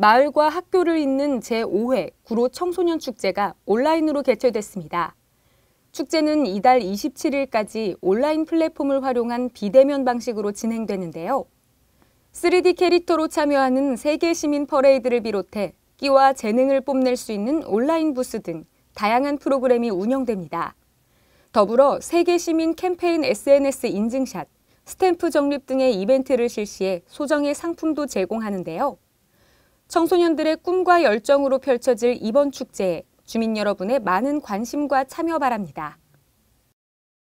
마을과 학교를 잇는 제5회 구로 청소년 축제가 온라인으로 개최됐습니다. 축제는 이달 27일까지 온라인 플랫폼을 활용한 비대면 방식으로 진행되는데요. 3D 캐릭터로 참여하는 세계 시민 퍼레이드를 비롯해 끼와 재능을 뽐낼 수 있는 온라인 부스 등 다양한 프로그램이 운영됩니다. 더불어 세계 시민 캠페인 SNS 인증샷, 스탬프 적립 등의 이벤트를 실시해 소정의 상품도 제공하는데요. 청소년들의 꿈과 열정으로 펼쳐질 이번 축제에 주민 여러분의 많은 관심과 참여 바랍니다.